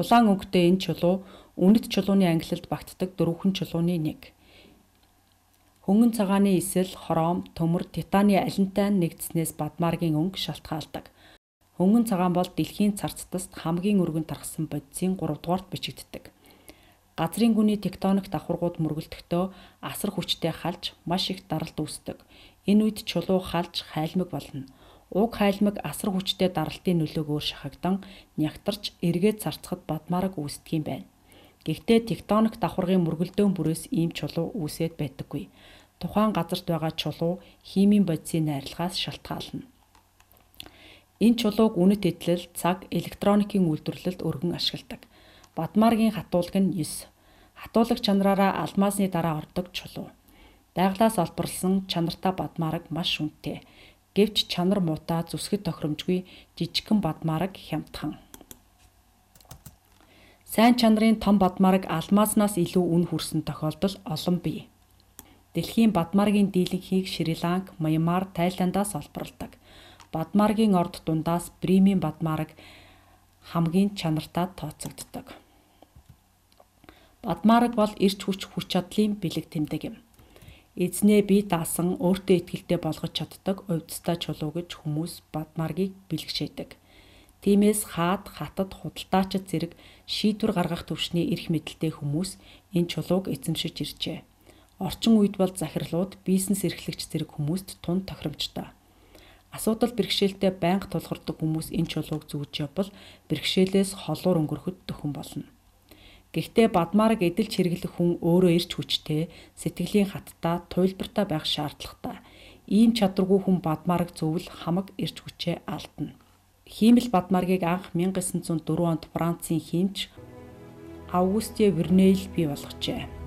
Улаан өнгөтэй энэ чулуу үнэт чулууны ангилалд багтдаг дөрвөн чулууны нэг. Хөнгөн цагааны эсэл, хором, төмөр, титаны алинтай нэгдснээс бадмаргийн өнгө шалтгаалдаг. Хөнгөн цагаан бол дэлхийн царцтаст хамгийн өргөн тархсан бодисын 3 дугаарт бичигддэг. Газрын гүний тектоник давхаргууд мөргөлдөхдөө асар хүчтэй халж маш их даралт үүсдэг. Энэ үед чулуу халж хайлмаг болно уг хайлмаг асар хүчтэй даралтын нөлөөгөөр шахагдан нягтарч эргээд царцхад бадмараг үүсдэг юм байна. Гэхдээ тектоник давхаргын мөргөлдөөн бүрээс ийм чулуу үүсээд байдаггүй. Тухайн газарт байгаа чулуу химийн бодисын найрлагаас шалтгаална. Энэ чулууг үнэт эдлэл, цаг, электроникийн үйлдвэрлэлд өргөн ашигладаг. Бадмаргийн хатуулаг нь 9. Хатуулаг чанараараа алмазны дараа ордог чулуу. Байглаас олборлсон чанартай бадмараг маш үнэтэй гэвч чанар муутаа зүсгэд тохиромжгүй жижигхэн бадмараг хямдхан. Сайн чанарын том бадмараг алмааснаас илүү үн хүрсэн тохиолдол олон бий. Дэлхийн бадмаргийн дийлэнхийг Шри-Ланк, Мьянмар, Тайландаас олборлдог. Бадмаргийн орд дундаас Бримийн бадмараг хамгийн чанартай тооцогддог. Бадмараг бол эрч хүч хүч чадлын бэлэг тэмдэг юм эзнээ бие даасан өөртөө ихтэй болгож чаддаг увдстай чулуу гэж хүмүүс бадмаргийг бэлгшээдэг. Тиймээс хаад хатад худалдаачид зэрэг шийдвэр гаргах төвшний эрх мэдэлтэй хүмүүс энэ чулууг эзэмшиж иржээ. Орчин үед бол захирлууд бизнес эрхлэгч зэрэг хүмүүст тун тохиромжтой. Асуудал бэрхшээлтэй байнга тулгардаг хүмүүс энэ чулууг зүүж явбал бэрхшээлээс холуур өнгөрөхөд дөхөн болно. Гэхдээ бадмаараг эдэлж хэрэглэх хүн өөрөө эрч хүчтэй, сэтгэлийн хаттай, туйлбартай байх шаардлагатай. Ийм чадваргүй хүн бадмаараг зөвл хамаг эрч хүчээ алдна. Хиймэл бадмааргийг анх 1904 онд Францын хиймч Августе Вернейл бий болгожээ.